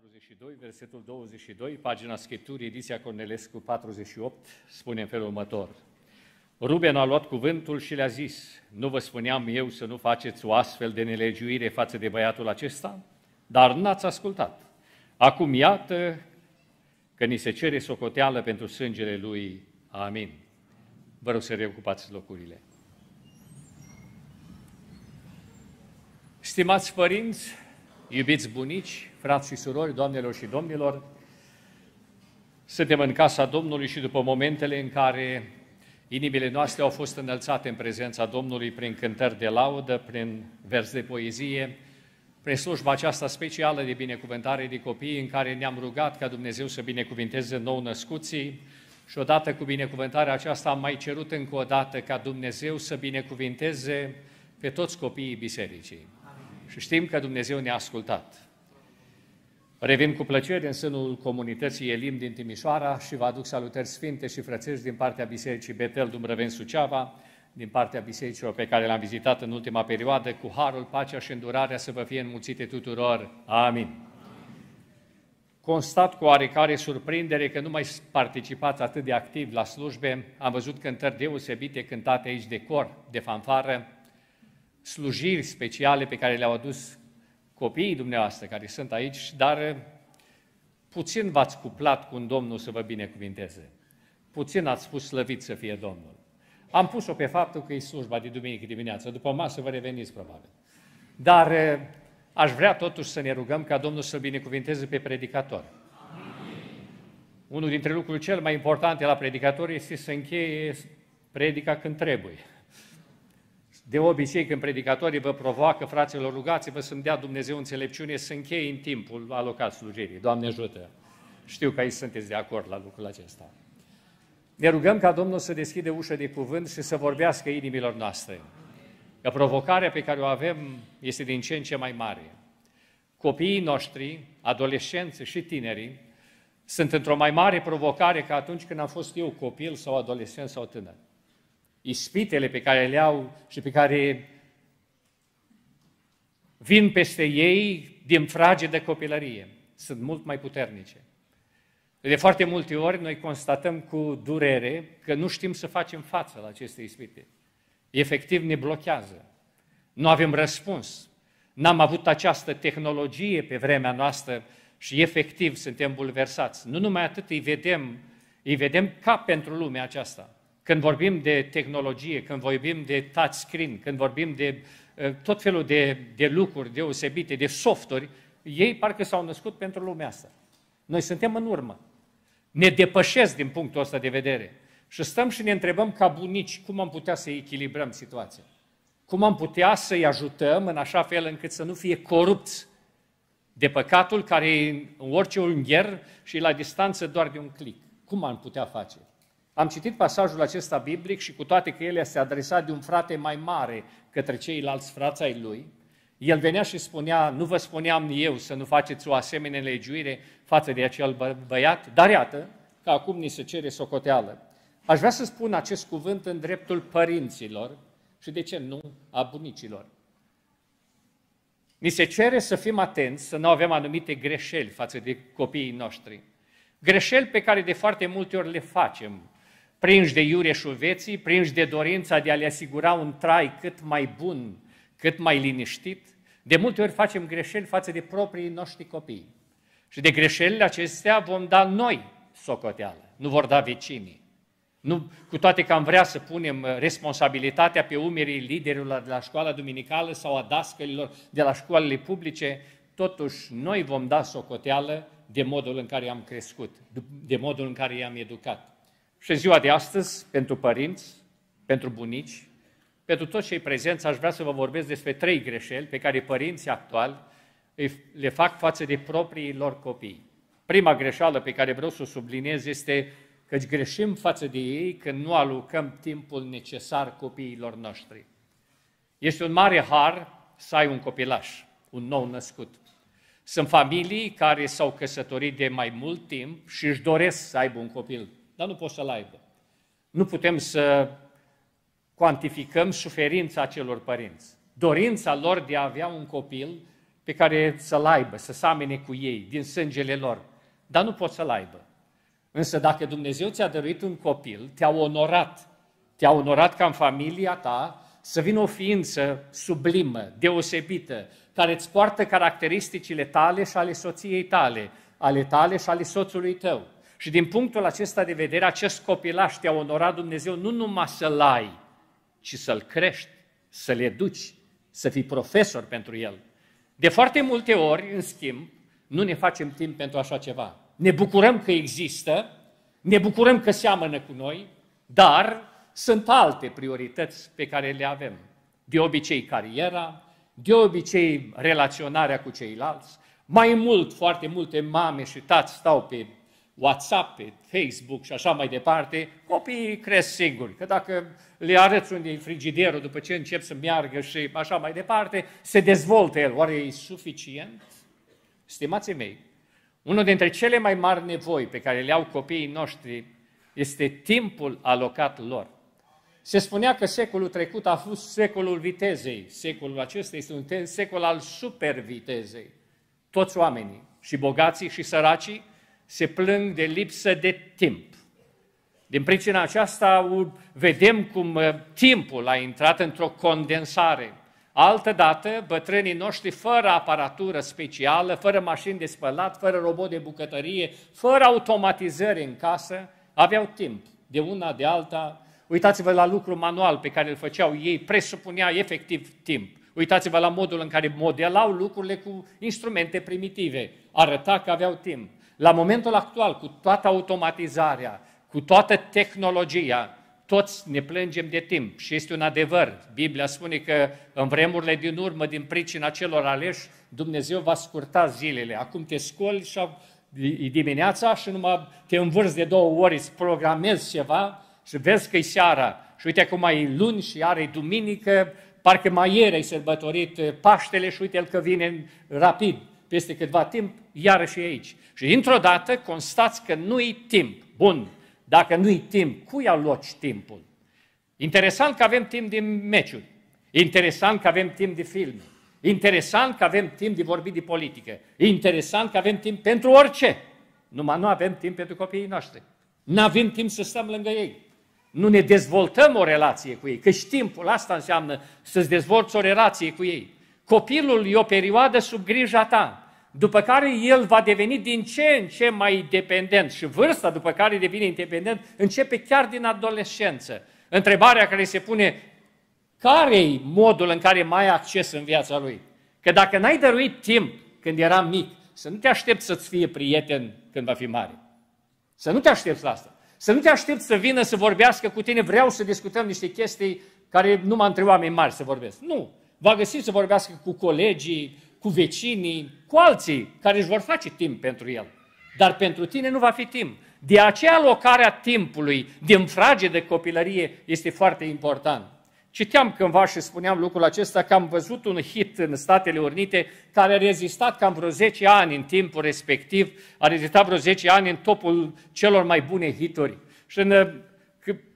42, versetul 22, pagina Scripturii, ediția Cornelescu 48, spune în felul următor. Ruben a luat cuvântul și le-a zis, nu vă spuneam eu să nu faceți o astfel de nelegiuire față de băiatul acesta? Dar n-ați ascultat. Acum iată că ni se cere socoteală pentru sângele lui. Amin. Vă rog să reocupați locurile. Stimați părinți, iubiți bunici, frați și surori, doamnelor și domnilor, suntem în casa Domnului și după momentele în care inimile noastre au fost înălțate în prezența Domnului prin cântări de laudă, prin vers de poezie, prin slujba aceasta specială de binecuvântare de copii în care ne-am rugat ca Dumnezeu să binecuvinteze nou născuții și odată cu binecuvântarea aceasta am mai cerut încă o dată ca Dumnezeu să binecuvinteze pe toți copiii bisericii. Și știm că Dumnezeu ne-a ascultat. Revin cu plăcere în sânul comunității Elim din Timișoara și vă aduc salutări sfinte și frățești din partea Bisericii Betel Dumrăven Suceava, din partea bisericilor pe care le-am vizitat în ultima perioadă, cu harul, pacea și îndurarea să vă fie înmulțite tuturor. Amin. Constat cu oarecare surprindere că nu mai participați atât de activ la slujbe. Am văzut cântări deosebite cântate aici de cor, de fanfară, slujiri speciale pe care le-au adus copiii dumneavoastră care sunt aici, dar eh, puțin v-ați cuplat cu un Domnul să vă binecuvinteze. Puțin ați spus slăvit să fie Domnul. Am pus-o pe faptul că e slujba de duminică dimineață. După masă vă reveniți, probabil. Dar eh, aș vrea totuși să ne rugăm ca Domnul să binecuvinteze pe predicator. Amin. Unul dintre lucrurile cel mai importante la predicator este să încheie predica când trebuie. De obicei, când predicatorii vă provoacă, fraților, rugați-vă să-mi dea Dumnezeu înțelepciune să încheie în timpul alocat slujirii. Doamne ajută! Știu că aici sunteți de acord la lucrul acesta. Ne rugăm ca Domnul să deschide ușa de cuvânt și să vorbească inimilor noastre. Că provocarea pe care o avem este din ce în ce mai mare. Copiii noștri, adolescenții și tinerii, sunt într-o mai mare provocare ca atunci când am fost eu copil sau adolescent sau tânăr ispitele pe care le au și pe care vin peste ei din frage de copilărie. Sunt mult mai puternice. De foarte multe ori noi constatăm cu durere că nu știm să facem față la aceste ispite. Efectiv ne blochează. Nu avem răspuns. N-am avut această tehnologie pe vremea noastră și efectiv suntem bulversați. Nu numai atât, îi vedem, îi vedem ca pentru lumea aceasta. Când vorbim de tehnologie, când vorbim de touchscreen, când vorbim de eh, tot felul de, de lucruri deosebite, de softuri, ei parcă s-au născut pentru lumea asta. Noi suntem în urmă. Ne depășesc din punctul ăsta de vedere. Și stăm și ne întrebăm ca bunici cum am putea să echilibrăm situația. Cum am putea să-i ajutăm în așa fel încât să nu fie corupți de păcatul care e în orice ungher și la distanță doar de un clic. Cum am putea face? Am citit pasajul acesta biblic și cu toate că el se adresa de un frate mai mare către ceilalți frați ai lui, el venea și spunea, nu vă spuneam eu să nu faceți o asemenea legiuire față de acel bă- băiat, dar iată că acum ni se cere socoteală. Aș vrea să spun acest cuvânt în dreptul părinților și, de ce nu, a bunicilor. Ni se cere să fim atenți, să nu avem anumite greșeli față de copiii noștri. Greșeli pe care de foarte multe ori le facem prinși de iureșul vieții, prinși de dorința de a le asigura un trai cât mai bun, cât mai liniștit, de multe ori facem greșeli față de proprii noștri copii. Și de greșelile acestea vom da noi socoteală, nu vor da vecinii. Nu, cu toate că am vrea să punem responsabilitatea pe umerii liderilor de la școala duminicală sau a dascălilor de la școalele publice, totuși noi vom da socoteală de modul în care am crescut, de modul în care i-am educat. Și ziua de astăzi, pentru părinți, pentru bunici, pentru toți cei prezenți, aș vrea să vă vorbesc despre trei greșeli pe care părinții actuali le fac față de proprii lor copii. Prima greșeală pe care vreau să o subliniez este că greșim față de ei când nu alucăm timpul necesar copiilor noștri. Este un mare har să ai un copilaș, un nou născut. Sunt familii care s-au căsătorit de mai mult timp și își doresc să aibă un copil dar nu poți să-l aibă. Nu putem să cuantificăm suferința celor părinți. Dorința lor de a avea un copil pe care să-l aibă, să samene cu ei, din sângele lor. Dar nu pot să-l aibă. Însă dacă Dumnezeu ți-a dăruit un copil, te-a onorat, te-a onorat ca în familia ta să vină o ființă sublimă, deosebită, care îți poartă caracteristicile tale și ale soției tale, ale tale și ale soțului tău. Și din punctul acesta de vedere, acest copilaș te-a onorat Dumnezeu nu numai să-l ai, ci să-l crești, să-l educi, să fii profesor pentru el. De foarte multe ori, în schimb, nu ne facem timp pentru așa ceva. Ne bucurăm că există, ne bucurăm că seamănă cu noi, dar sunt alte priorități pe care le avem. De obicei cariera, de obicei relaționarea cu ceilalți, mai mult, foarte multe mame și tați stau pe WhatsApp, pe Facebook și așa mai departe, copiii cresc singuri. Că dacă le arăți unde e frigiderul după ce încep să meargă și așa mai departe, se dezvoltă el. Oare e suficient? Stimații mei, unul dintre cele mai mari nevoi pe care le au copiii noștri este timpul alocat lor. Se spunea că secolul trecut a fost secolul vitezei. Secolul acesta este un secol al supervitezei. Toți oamenii, și bogații și săracii, se plâng de lipsă de timp. Din pricina aceasta vedem cum uh, timpul a intrat într-o condensare. Altădată, bătrânii noștri, fără aparatură specială, fără mașini de spălat, fără robot de bucătărie, fără automatizări în casă, aveau timp de una, de alta. Uitați-vă la lucru manual pe care îl făceau ei, presupunea efectiv timp. Uitați-vă la modul în care modelau lucrurile cu instrumente primitive. Arăta că aveau timp. La momentul actual, cu toată automatizarea, cu toată tehnologia, toți ne plângem de timp și este un adevăr. Biblia spune că în vremurile din urmă, din pricina celor aleși, Dumnezeu va scurta zilele. Acum te scoli și e dimineața și numai te învârți de două ori, îți programezi ceva și vezi că e seara. Și uite cum mai luni și are duminică, parcă mai ieri ai sărbătorit Paștele și uite-l că vine rapid peste câtva timp, iarăși e aici. Și dintr-o dată constați că nu-i timp. Bun, dacă nu-i timp, cui aloci timpul? Interesant că avem timp din meciuri. Interesant că avem timp de filme. Interesant că avem timp de vorbit de politică. Interesant că avem timp pentru orice. Numai nu avem timp pentru copiii noștri. Nu avem timp să stăm lângă ei. Nu ne dezvoltăm o relație cu ei, că și timpul asta înseamnă să-ți dezvolți o relație cu ei. Copilul e o perioadă sub grija ta după care el va deveni din ce în ce mai dependent și vârsta după care devine independent începe chiar din adolescență. Întrebarea care se pune, care-i modul în care mai ai acces în viața lui? Că dacă n-ai dăruit timp când era mic, să nu te aștepți să-ți fie prieten când va fi mare. Să nu te aștepți la asta. Să nu te aștepți să vină să vorbească cu tine, vreau să discutăm niște chestii care numai între oameni mari să vorbesc. Nu, va găsi să vorbească cu colegii, cu vecinii, cu alții care își vor face timp pentru el. Dar pentru tine nu va fi timp. De aceea locarea timpului din frage de copilărie este foarte important. Citeam cândva și spuneam lucrul acesta că am văzut un hit în Statele Unite care a rezistat cam vreo 10 ani în timpul respectiv, a rezistat vreo 10 ani în topul celor mai bune hituri. Și în uh,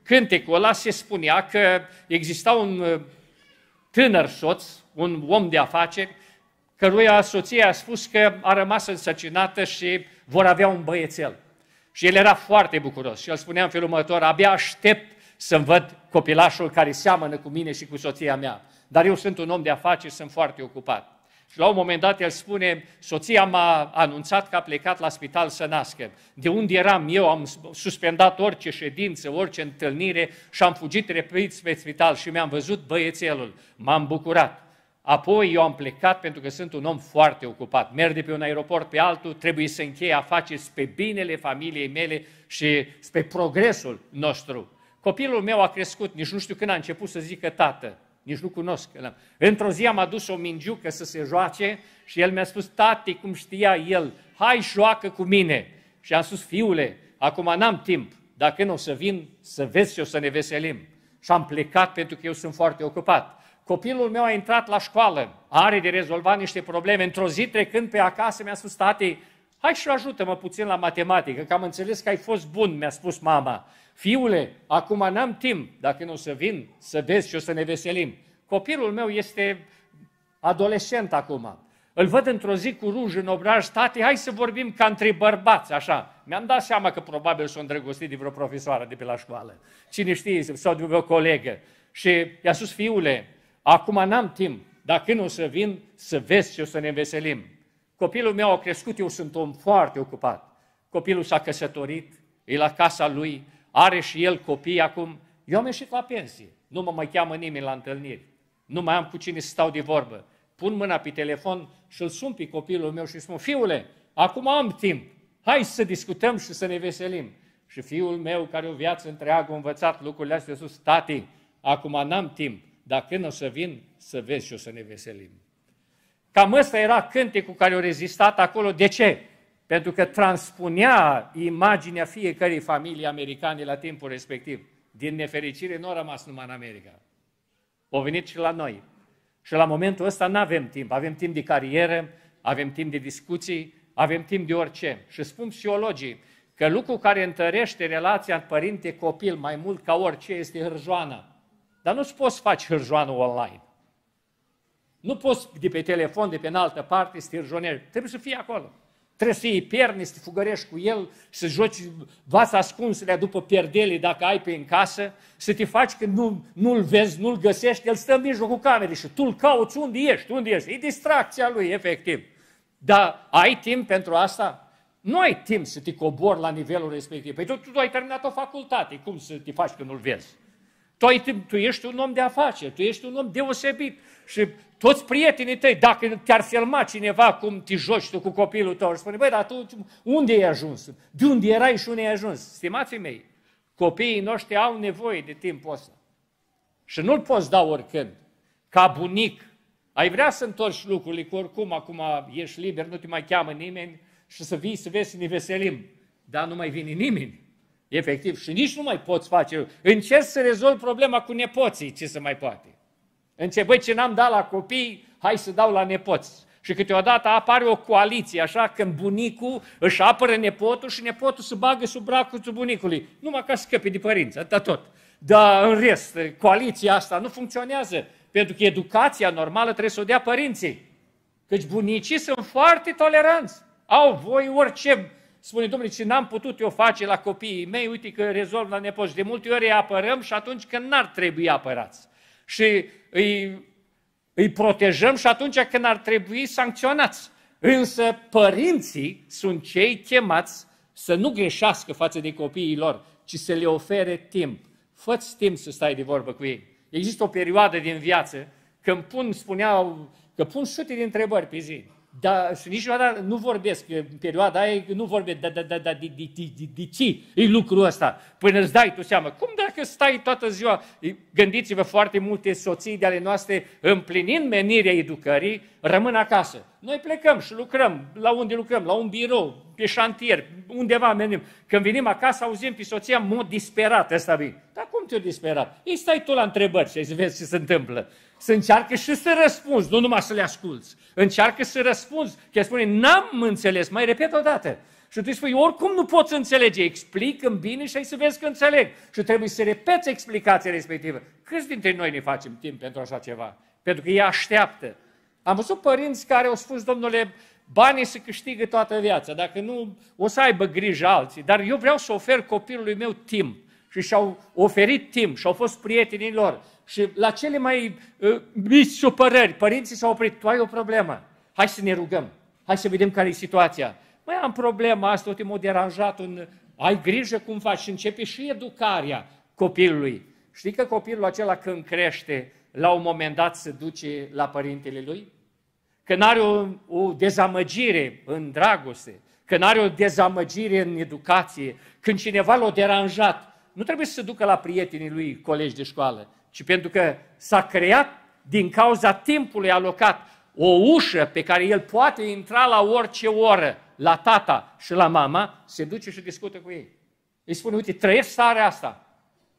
cântecul ăla se spunea că exista un uh, tânăr soț, un om de afaceri, căruia soția a spus că a rămas însăcinată și vor avea un băiețel. Și el era foarte bucuros și el spunea în felul următor, abia aștept să-mi văd copilașul care seamănă cu mine și cu soția mea. Dar eu sunt un om de afaceri, sunt foarte ocupat. Și la un moment dat el spune, soția m-a anunțat că a plecat la spital să nască. De unde eram eu, am suspendat orice ședință, orice întâlnire și am fugit repriți spre spital și mi-am văzut băiețelul. M-am bucurat. Apoi eu am plecat pentru că sunt un om foarte ocupat. Merg de pe un aeroport pe altul, trebuie să încheie afaceri spre binele familiei mele și spre progresul nostru. Copilul meu a crescut, nici nu știu când a început să zică tată, nici nu cunosc. Într-o zi am adus o mingiucă să se joace și el mi-a spus, tati, cum știa el, hai joacă cu mine. Și am spus, fiule, acum n-am timp, dacă nu o să vin, să vezi și o să ne veselim. Și am plecat pentru că eu sunt foarte ocupat copilul meu a intrat la școală, are de rezolvat niște probleme. Într-o zi trecând pe acasă mi-a spus, tati, hai și ajută-mă puțin la matematică, că am înțeles că ai fost bun, mi-a spus mama. Fiule, acum n-am timp, dacă nu o să vin, să vezi și o să ne veselim. Copilul meu este adolescent acum. Îl văd într-o zi cu ruj în obraj, tati, hai să vorbim ca între bărbați, așa. Mi-am dat seama că probabil sunt a îndrăgostit de vreo profesoară de pe la școală. Cine știe, sau de vreo colegă. Și i-a spus, fiule, Acum n-am timp, dar când o să vin, să vezi și o să ne veselim. Copilul meu a crescut, eu sunt om foarte ocupat. Copilul s-a căsătorit, e la casa lui, are și el copii acum. Eu am ieșit la pensie, nu mă mai cheamă nimeni la întâlniri, nu mai am cu cine să stau de vorbă. Pun mâna pe telefon și îl sun pe copilul meu și spun, fiule, acum am timp, hai să discutăm și să ne veselim. Și fiul meu, care o viață întreagă a învățat lucrurile astea, sus, tati, acum n-am timp, dar când o să vin, să vezi și o să ne veselim. Cam ăsta era cântecul care o rezistat acolo. De ce? Pentru că transpunea imaginea fiecărei familii americane la timpul respectiv. Din nefericire nu a rămas numai în America. O venit și la noi. Și la momentul ăsta nu avem timp. Avem timp de carieră, avem timp de discuții, avem timp de orice. Și spun psihologii că lucrul care întărește relația părinte-copil mai mult ca orice este hârjoana. Dar nu-ți poți face hârjoanul online. Nu poți de pe telefon, de pe în altă parte să te Trebuie să fii acolo. Trebuie să iei pierni, să te fugărești cu el, să joci vața ascunsele după pierdele, dacă ai pe în casă, să te faci că nu, nu-l vezi, nu-l găsești, el stă în mijlocul camerei și tu-l cauți unde ești, unde ești. E distracția lui, efectiv. Dar ai timp pentru asta? Nu ai timp să te cobori la nivelul respectiv. Păi tu, tu ai terminat o facultate, cum să te faci că nu-l vezi? Tu, ai, tu ești un om de afaceri, tu ești un om deosebit și toți prietenii tăi, dacă te-ar filma cineva cum te joci tu cu copilul tău, și spune, băi, dar tu unde ai ajuns? De unde erai și unde ai ajuns? Stimații mei, copiii noștri au nevoie de timpul ăsta. Și nu-l poți da oricând. Ca bunic, ai vrea să întorci lucrurile, cu oricum acum ești liber, nu te mai cheamă nimeni și să vii să vezi să ne veselim. Dar nu mai vine nimeni. Efectiv. Și nici nu mai poți face. Încerci să rezolvi problema cu nepoții, ce se mai poate. Începe ce n-am dat la copii, hai să dau la nepoți. Și câteodată apare o coaliție, așa, când bunicul își apără nepotul și nepotul se bagă sub bracul bunicului, numai ca să scăpe de părinți, atât tot. Dar în rest, coaliția asta nu funcționează, pentru că educația normală trebuie să o dea părinții. Căci bunicii sunt foarte toleranți. Au voi orice spune, domnule, ce n-am putut eu face la copiii mei, uite că rezolv la nepoți. De multe ori îi apărăm și atunci când n-ar trebui apărați. Și îi, îi protejăm și atunci când ar trebui sancționați. Însă părinții sunt cei chemați să nu greșească față de copiii lor, ci să le ofere timp. Fă-ți timp să stai de vorbă cu ei. Există o perioadă din viață când pun, spuneau, că pun sute de întrebări pe zi. Dar și niciodată nu vorbesc, în perioada aia nu vorbesc, da, da, da, da, de, de, de, de, de ce e lucrul ăsta? Până îți dai tu seama. Cum dacă stai toată ziua? Gândiți-vă foarte multe soții de ale noastre, împlinind menirea educării, rămân acasă. Noi plecăm și lucrăm, la unde lucrăm, la un birou, pe șantier, undeva menim. Când venim acasă, auzim pe soția în mod disperat, ăsta vine te-o disperat. Ei stai tu la întrebări și ai să vezi ce se întâmplă. Să încearcă și să răspunzi, nu numai să le asculți. Încearcă să răspunzi. Chiar spune, n-am înțeles, mai repet o dată. Și tu îi spui, oricum nu poți înțelege, Explică bine și ai să vezi că înțeleg. Și trebuie să repeți explicația respectivă. Câți dintre noi ne facem timp pentru așa ceva? Pentru că ei așteaptă. Am văzut părinți care au spus, domnule, banii se câștigă toată viața, dacă nu o să aibă grijă alții, dar eu vreau să ofer copilului meu timp și și-au oferit timp și au fost prietenii lor. Și la cele mai uh, mici supărări, părinții s-au oprit, tu ai o problemă, hai să ne rugăm, hai să vedem care e situația. Mai am problema asta, tot timpul deranjat, un... ai grijă cum faci și începe și educarea copilului. Știi că copilul acela când crește, la un moment dat se duce la părintele lui? Când are o, o dezamăgire în dragoste, când are o dezamăgire în educație, când cineva l-a deranjat, nu trebuie să se ducă la prietenii lui, colegi de școală, ci pentru că s-a creat din cauza timpului alocat o ușă pe care el poate intra la orice oră, la tata și la mama, se duce și discută cu ei. Îi spune, uite, trăiesc starea asta,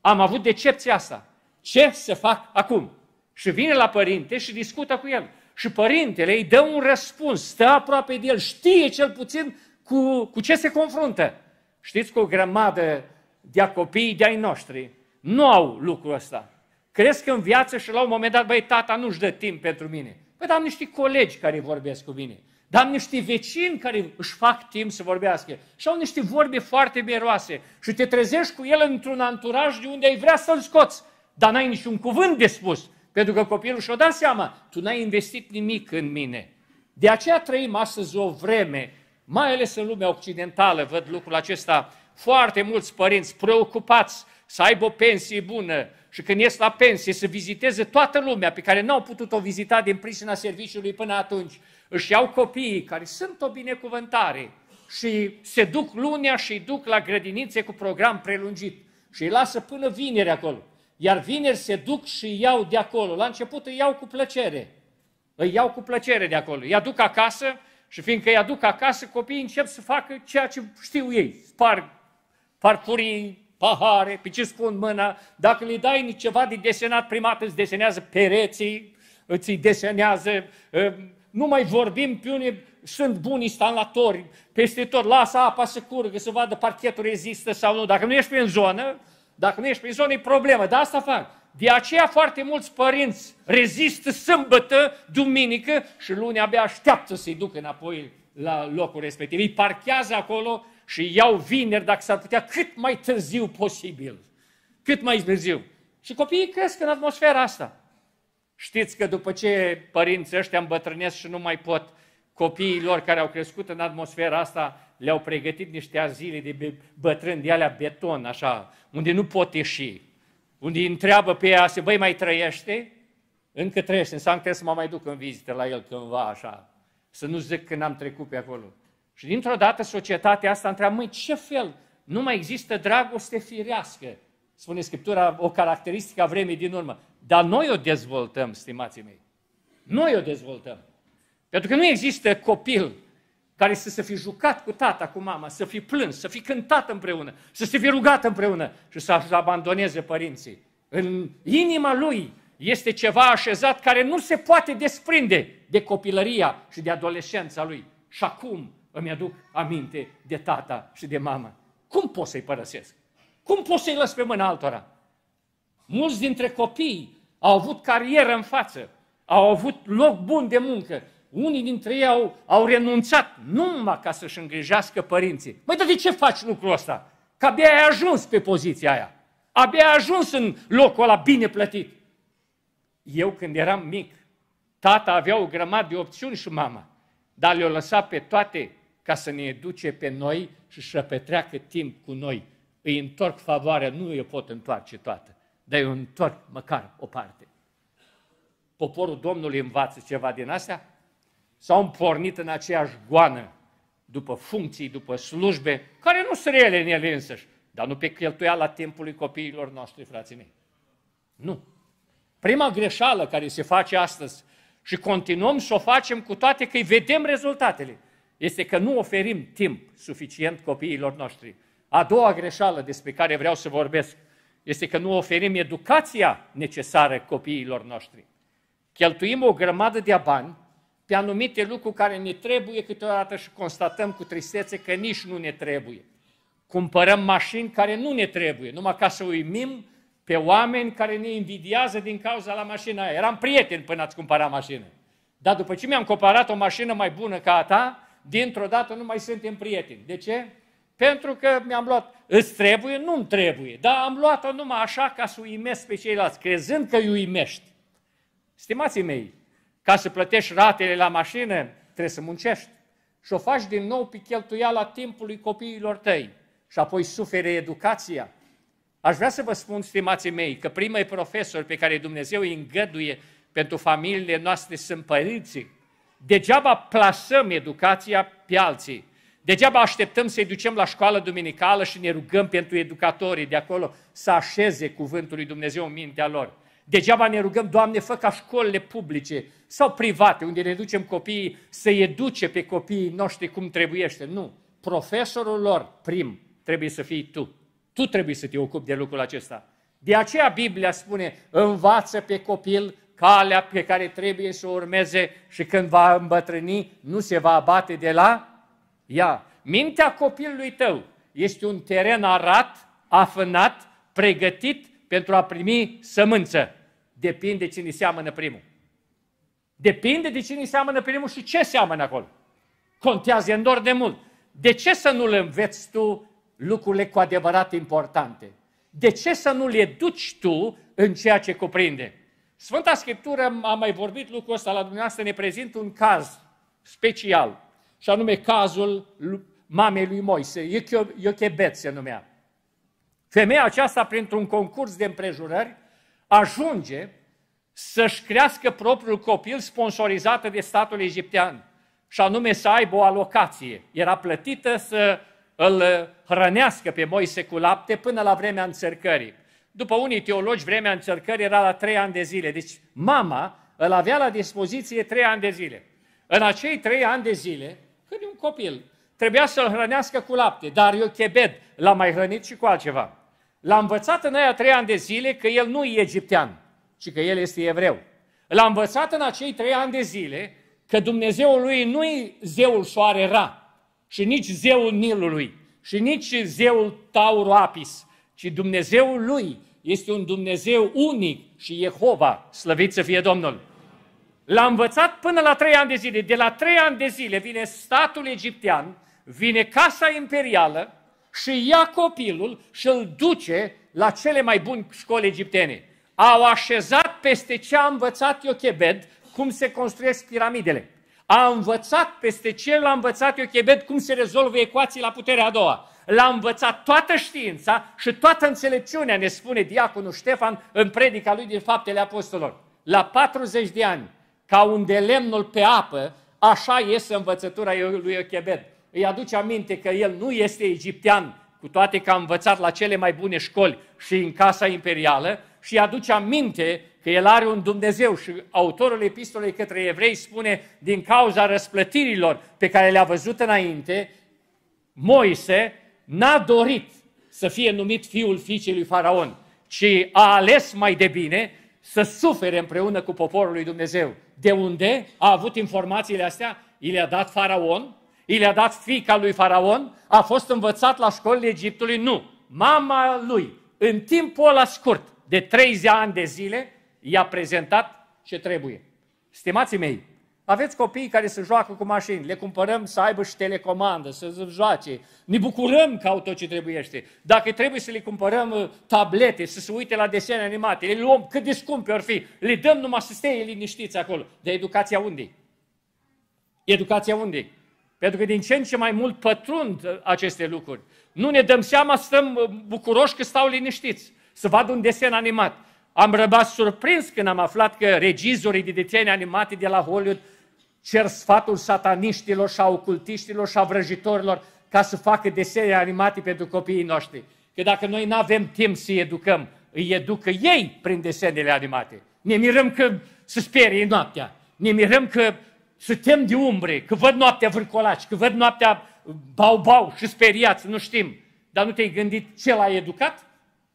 am avut decepția asta, ce să fac acum? Și vine la părinte și discută cu el. Și părintele îi dă un răspuns, stă aproape de el, știe cel puțin cu, cu ce se confruntă. Știți că o grămadă de-a copiii de-ai noștri nu au lucrul ăsta. Cresc în viață și la un moment dat, băi, tata nu-și dă timp pentru mine. Păi, dar am niște colegi care vorbesc cu mine. Dar am niște vecini care își fac timp să vorbească. Și au niște vorbe foarte miroase. Și te trezești cu el într-un anturaj de unde ai vrea să-l scoți. Dar n-ai niciun cuvânt de spus. Pentru că copilul și-o dat seama, tu n-ai investit nimic în mine. De aceea trăim astăzi o vreme, mai ales în lumea occidentală, văd lucrul acesta foarte mulți părinți preocupați să aibă o pensie bună și când ies la pensie să viziteze toată lumea pe care n-au putut-o vizita din prisina serviciului până atunci, își iau copiii care sunt o binecuvântare și se duc lunea și duc la grădinițe cu program prelungit și îi lasă până vineri acolo. Iar vineri se duc și iau de acolo. La început îi iau cu plăcere. Îi iau cu plăcere de acolo. Îi aduc acasă și fiindcă îi aduc acasă, copiii încep să facă ceea ce știu ei. Sparg farfurii, pahare, pe ce spun mâna. Dacă le dai ceva de desenat, prima dată îți desenează pereții, îți desenează... Uh, nu mai vorbim pe unii sunt buni instalatori, peste tot, lasă apa să curgă, să vadă parchetul rezistă sau nu. Dacă nu ești pe în zonă, dacă nu ești pe zonă, e problemă, dar asta fac. De aceea foarte mulți părinți rezistă sâmbătă, duminică și luni abia așteaptă să-i ducă înapoi la locul respectiv. Îi parchează acolo și iau vineri, dacă s-ar putea, cât mai târziu posibil. Cât mai târziu. Și copiii cresc în atmosfera asta. Știți că după ce părinții ăștia îmbătrânesc și nu mai pot, copiii lor care au crescut în atmosfera asta le-au pregătit niște zile de bătrâni, de alea beton, așa, unde nu pot ieși, unde îi întreabă pe ea, se, băi, mai trăiește? Încă trăiește, înseamnă că să mă mai duc în vizită la el cândva, așa, să nu zic că n-am trecut pe acolo. Și dintr-o dată societatea asta întreabă, măi, ce fel? Nu mai există dragoste firească. Spune Scriptura o caracteristică a vremii din urmă. Dar noi o dezvoltăm, stimații mei. Noi o dezvoltăm. Pentru că nu există copil care să se fi jucat cu tata, cu mama, să fi plâns, să fi cântat împreună, să se fi rugat împreună și să abandoneze părinții. În inima lui este ceva așezat care nu se poate desprinde de copilăria și de adolescența lui. Și acum îmi aduc aminte de tata și de mama. Cum pot să-i părăsesc? Cum pot să-i lăs pe mâna altora? Mulți dintre copii au avut carieră în față, au avut loc bun de muncă. Unii dintre ei au, au renunțat numai ca să-și îngrijească părinții. Măi, dar de ce faci lucrul ăsta? Că abia ai ajuns pe poziția aia. Abia ai ajuns în locul ăla bine plătit. Eu când eram mic, tata avea o grămadă de opțiuni și mama, dar le-o lăsa pe toate ca să ne educe pe noi și să petreacă timp cu noi. Îi întorc favoarea, nu îi pot întoarce toată, dar eu întorc măcar o parte. Poporul Domnului învață ceva din astea? S-au pornit în aceeași goană după funcții, după slujbe, care nu sunt rele în ele însăși, dar nu pe cheltuiala timpului copiilor noștri, frații mei. Nu. Prima greșeală care se face astăzi și continuăm să o facem cu toate că îi vedem rezultatele este că nu oferim timp suficient copiilor noștri. A doua greșeală despre care vreau să vorbesc este că nu oferim educația necesară copiilor noștri. Cheltuim o grămadă de bani pe anumite lucruri care ne trebuie câteodată și constatăm cu tristețe că nici nu ne trebuie. Cumpărăm mașini care nu ne trebuie, numai ca să uimim pe oameni care ne invidiază din cauza la mașina aia. Eram prieteni până ați cumpărat mașină. Dar după ce mi-am cumpărat o mașină mai bună ca a ta, dintr-o dată nu mai suntem prieteni. De ce? Pentru că mi-am luat, îți trebuie, nu-mi trebuie, dar am luat-o numai așa ca să uimesc pe ceilalți, crezând că îi uimești. Stimații mei, ca să plătești ratele la mașină, trebuie să muncești. Și o faci din nou pe cheltuiala timpului copiilor tăi și apoi sufere educația. Aș vrea să vă spun, stimații mei, că primei profesori pe care Dumnezeu îi îngăduie pentru familiile noastre sunt părinții. Degeaba plasăm educația pe alții. Degeaba așteptăm să-i ducem la școală duminicală și ne rugăm pentru educatorii de acolo să așeze cuvântul lui Dumnezeu în mintea lor. Degeaba ne rugăm, Doamne, fă ca școlile publice sau private, unde ne ducem copiii, să educe pe copiii noștri cum trebuiește. Nu. Profesorul lor, prim, trebuie să fii tu. Tu trebuie să te ocupi de lucrul acesta. De aceea Biblia spune, învață pe copil calea pe care trebuie să o urmeze și când va îmbătrâni, nu se va abate de la ea. Mintea copilului tău este un teren arat, afânat, pregătit pentru a primi sămânță. Depinde cine seamănă primul. Depinde de cine seamănă primul și ce seamănă acolo. Contează enorm de mult. De ce să nu le înveți tu lucrurile cu adevărat importante? De ce să nu le duci tu în ceea ce cuprinde? Sfânta Scriptură, am mai vorbit lucrul ăsta la dumneavoastră, ne prezintă un caz special, și anume cazul mamei lui Moise, Iochebet se numea. Femeia aceasta, printr-un concurs de împrejurări, ajunge să-și crească propriul copil sponsorizată de statul egiptean și anume să aibă o alocație. Era plătită să îl hrănească pe Moise cu lapte până la vremea înțărcării. După unii teologi, vremea încercării era la trei ani de zile. Deci mama îl avea la dispoziție trei ani de zile. În acei trei ani de zile, când e un copil, trebuia să-l hrănească cu lapte, dar eu Chebed l-a mai hrănit și cu altceva. L-a învățat în aia trei ani de zile că el nu e egiptean, ci că el este evreu. L-a învățat în acei trei ani de zile că Dumnezeul lui nu e zeul soare Ra și nici zeul Nilului și nici zeul Tauro Apis, ci Dumnezeul lui este un Dumnezeu unic și Jehova, slăvit să fie Domnul. L-a învățat până la trei ani de zile. De la trei ani de zile vine statul egiptean, vine casa imperială și ia copilul și îl duce la cele mai bune școli egiptene. Au așezat peste ce a învățat Iochebed cum se construiesc piramidele. A învățat peste ce l-a învățat Iochebed cum se rezolvă ecuații la puterea a doua l-a învățat toată știința și toată înțelepciunea, ne spune diaconul Ștefan în predica lui din Faptele Apostolilor. La 40 de ani, ca un de lemnul pe apă, așa iese învățătura lui Echebed. Îi aduce aminte că el nu este egiptean, cu toate că a învățat la cele mai bune școli și în casa imperială, și îi aduce aminte că el are un Dumnezeu și autorul epistolei către evrei spune din cauza răsplătirilor pe care le-a văzut înainte, Moise n-a dorit să fie numit fiul fiicei lui Faraon, ci a ales mai de bine să sufere împreună cu poporul lui Dumnezeu. De unde a avut informațiile astea? I le-a dat Faraon, i le-a dat fica lui Faraon, a fost învățat la școlile Egiptului? Nu. Mama lui, în timpul ăla scurt, de 30 ani de zile, i-a prezentat ce trebuie. Stimații mei, aveți copii care se joacă cu mașini, le cumpărăm să aibă și telecomandă, să se joace. Ne bucurăm că au tot ce trebuiește. Dacă trebuie să le cumpărăm uh, tablete, să se uite la desene animate, le luăm cât de scumpe ar fi, le dăm numai să stea liniștiți acolo. De educația unde Educația unde Pentru că din ce în ce mai mult pătrund uh, aceste lucruri. Nu ne dăm seama, stăm uh, bucuroși că stau liniștiți. Să vadă un desen animat. Am rămas surprins când am aflat că regizorii de desene animate de la Hollywood cer sfatul sataniștilor și a ocultiștilor și a vrăjitorilor ca să facă desene animate pentru copiii noștri. Că dacă noi nu avem timp să educăm, îi educă ei prin desenele animate. Ne mirăm că se sperie noaptea, ne mirăm că se tem de umbre, că văd noaptea vârcolaci, că văd noaptea bau-bau și speriați, nu știm. Dar nu te-ai gândit ce l-a educat?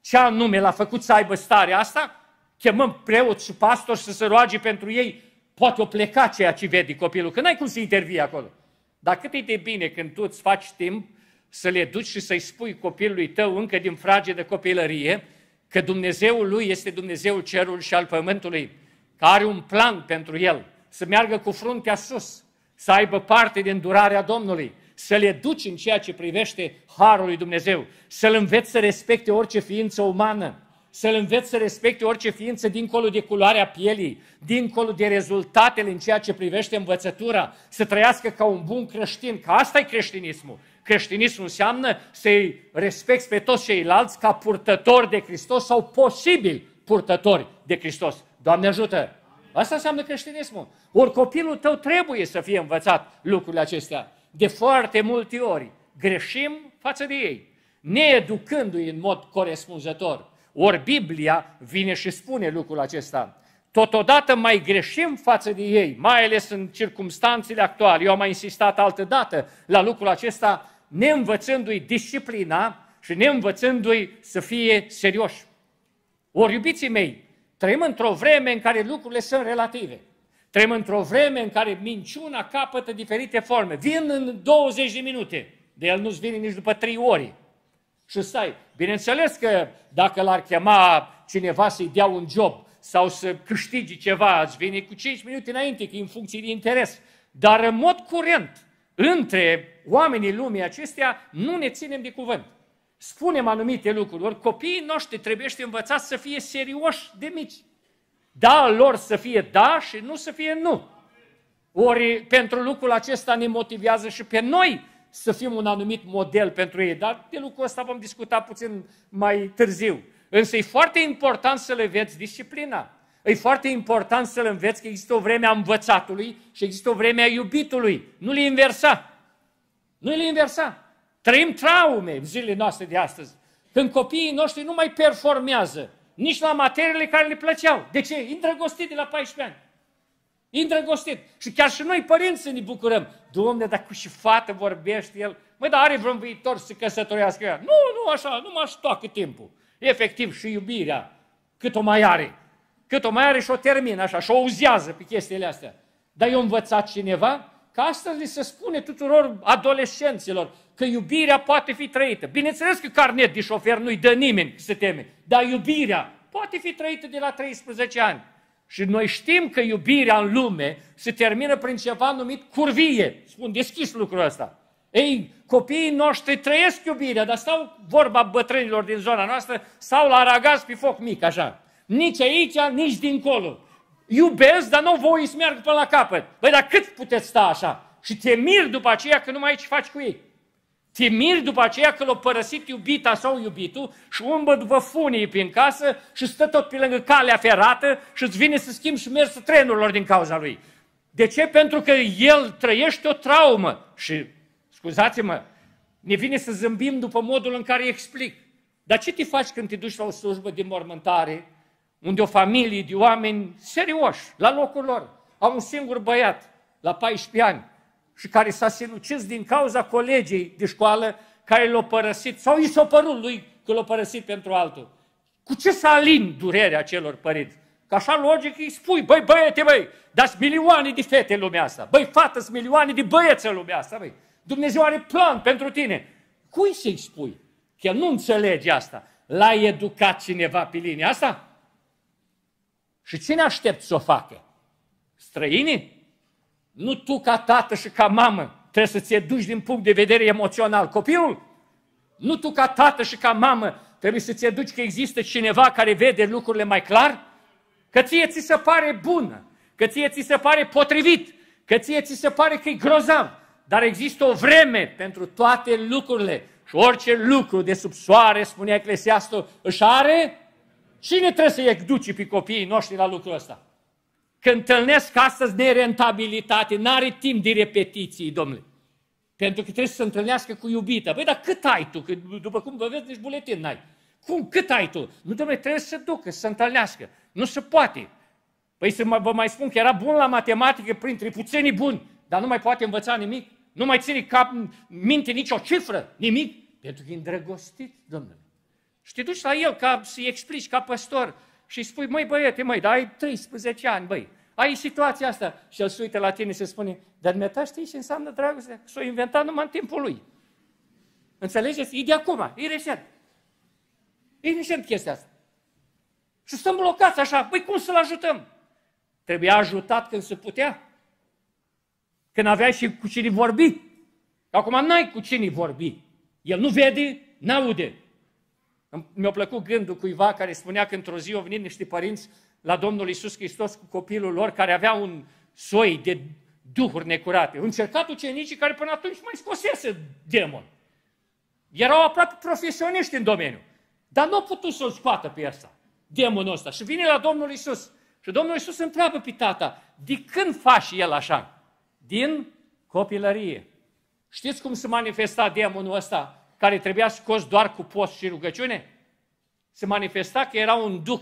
Ce anume l-a făcut să aibă starea asta? Chemăm preot și pastor să se roage pentru ei poate o pleca ceea ce vede copilul, că n-ai cum să intervii acolo. Dar cât e de bine când tu îți faci timp să le duci și să-i spui copilului tău încă din frage de copilărie că Dumnezeul lui este Dumnezeul cerul și al pământului, că are un plan pentru el, să meargă cu fruntea sus, să aibă parte din durarea Domnului, să le duci în ceea ce privește Harul lui Dumnezeu, să-l înveți să respecte orice ființă umană, să-l înveți să respecte orice ființă dincolo de culoarea pielii, dincolo de rezultatele în ceea ce privește învățătura, să trăiască ca un bun creștin, că asta e creștinismul. Creștinismul înseamnă să-i respecti pe toți ceilalți ca purtători de Hristos sau posibil purtători de Hristos. Doamne ajută! Asta înseamnă creștinismul. Ori copilul tău trebuie să fie învățat lucrurile acestea. De foarte multe ori greșim față de ei, needucându-i în mod corespunzător. Ori Biblia vine și spune lucrul acesta. Totodată mai greșim față de ei, mai ales în circumstanțele actuale. Eu am mai insistat altă dată la lucrul acesta, neînvățându-i disciplina și neînvățându-i să fie serioși. Ori, iubiții mei, trăim într-o vreme în care lucrurile sunt relative. Trăim într-o vreme în care minciuna capătă diferite forme. Vin în 20 de minute, de el nu-ți vine nici după 3 ore și stai. Bineînțeles că dacă l-ar chema cineva să-i dea un job sau să câștigi ceva, ați veni cu 5 minute înainte, că e în funcție de interes. Dar în mod curent, între oamenii lumii acestea, nu ne ținem de cuvânt. Spunem anumite lucruri, ori copiii noștri trebuie să învățați să fie serioși de mici. Da lor să fie da și nu să fie nu. Ori pentru lucrul acesta ne motivează și pe noi să fim un anumit model pentru ei, dar de lucrul ăsta vom discuta puțin mai târziu. Însă e foarte important să le veți disciplina. E foarte important să le înveți că există o vreme a învățatului și există o vreme a iubitului. Nu le inversa. Nu le inversa. Trăim traume zilele noastre de astăzi. Când copiii noștri nu mai performează nici la materiile care le plăceau. De ce? Îndrăgostit de la 14 ani. Intră în gostit. Și chiar și noi, părinți, ne bucurăm. Domne, dar cu și fată vorbește el. Măi, dar are vreun viitor să se căsătorească ea. Nu, nu așa, nu mă toacă timpul. Efectiv și iubirea, cât o mai are. Cât o mai are și o termină așa, și o uzează pe chestiile astea. Dar eu învățat cineva că astăzi li se spune tuturor adolescenților că iubirea poate fi trăită. Bineînțeles că carnet de șofer nu-i dă nimeni să teme, dar iubirea poate fi trăită de la 13 ani. Și noi știm că iubirea în lume se termină prin ceva numit curvie. Spun deschis lucrul ăsta. Ei, copiii noștri trăiesc iubirea, dar stau vorba bătrânilor din zona noastră, sau la aragaz pe foc mic, așa. Nici aici, nici dincolo. Iubesc, dar nu voi să meargă până la capăt. Băi, dar cât puteți sta așa? Și te miri după aceea că nu mai ai ce faci cu ei. Te miri după aceea că l-a părăsit iubita sau iubitul și umbă după funii prin casă și stă tot pe lângă calea ferată și îți vine să schimbi și mersul trenurilor din cauza lui. De ce? Pentru că el trăiește o traumă și, scuzați-mă, ne vine să zâmbim după modul în care îi explic. Dar ce te faci când te duci la o slujbă de mormântare, unde o familie de oameni serioși, la locul lor, au un singur băiat, la 14 ani, și care s-a sinucis din cauza colegii de școală care l-a părăsit sau i s-a părut lui că l-a părăsit pentru altul. Cu ce să alin durerea celor părinți? Că așa logic îi spui, băi băiete, băi, dați milioane de fete în lumea asta, băi fată, milioane de băieți în lumea asta, băi. Dumnezeu are plan pentru tine. Cui să-i spui? Că el nu înțelege asta. L-a educat cineva pe linia asta? Și cine aștept să o facă? Străinii? Nu tu ca tată și ca mamă trebuie să-ți educi din punct de vedere emoțional copilul. Nu tu ca tată și ca mamă trebuie să-ți educi că există cineva care vede lucrurile mai clar. Că ție ți se pare bună, că ție ți se pare potrivit, că ție ți se pare că e grozav. Dar există o vreme pentru toate lucrurile și orice lucru de sub soare, spunea Eclesiastul, își are Cine trebuie să-i duci pe copiii noștri la lucrul ăsta? că întâlnesc astăzi nerentabilitate, n-are timp de repetiții, domnule. Pentru că trebuie să se întâlnească cu iubita. Băi, dar cât ai tu? Că, după cum vă vezi, nici deci buletin n-ai. Cum? Cât ai tu? Nu, domnule, trebuie să se ducă, să se întâlnească. Nu se poate. Păi să vă mai spun că era bun la matematică printre puțenii buni, dar nu mai poate învăța nimic. Nu mai ține cap, minte nicio cifră, nimic. Pentru că e îndrăgostit, domnule. Și te duci la el ca să-i explici ca păstor și spui, măi băiete, măi, dar ai 13 ani, băi, ai situația asta. Și el se uită la tine și spune, dar mi-a știi ce înseamnă dragoste? S-o inventa numai în timpul lui. Înțelegeți? E de acum, e recent. E recent chestia asta. Și stăm blocați așa, păi cum să-l ajutăm? Trebuia ajutat când se putea. Când avea și cu cine vorbi. Acum n-ai cu cine vorbi. El nu vede, n-aude. Mi-a plăcut gândul cuiva care spunea că într-o zi au venit niște părinți la Domnul Isus Hristos cu copilul lor care avea un soi de duhuri necurate. Au încercat ucenicii care până atunci mai scosese demon. Erau aproape profesioniști în domeniu. Dar nu au putut să-l scoată pe asta, demonul ăsta. Și vine la Domnul Isus. Și Domnul Isus întreabă pe tata, de când faci el așa? Din copilărie. Știți cum se manifesta demonul ăsta? care trebuia scos doar cu post și rugăciune, se manifesta că era un duh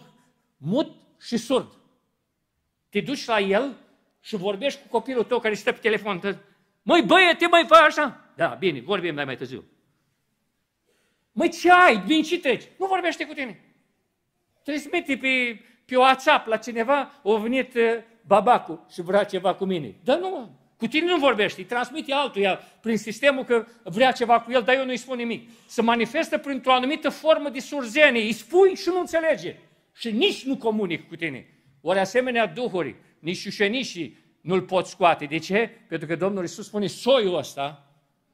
mut și surd. Te duci la el și vorbești cu copilul tău care stă pe telefon. Măi, băiete, mai fă așa? Da, bine, vorbim mai, mai târziu. Măi, ce ai? Din ce treci? Nu vorbește cu tine. Trismite pe, pe WhatsApp la cineva, a venit eh, babacul și vrea ceva cu mine. Dar nu, cu tine nu vorbește, îi transmite altuia prin sistemul că vrea ceva cu el, dar eu nu-i spun nimic. Se manifestă printr-o anumită formă de surzenie, îi spui și nu înțelege. Și nici nu comunic cu tine. Ori asemenea duhuri, nici ușenișii nu-l pot scoate. De ce? Pentru că Domnul Isus spune soiul ăsta,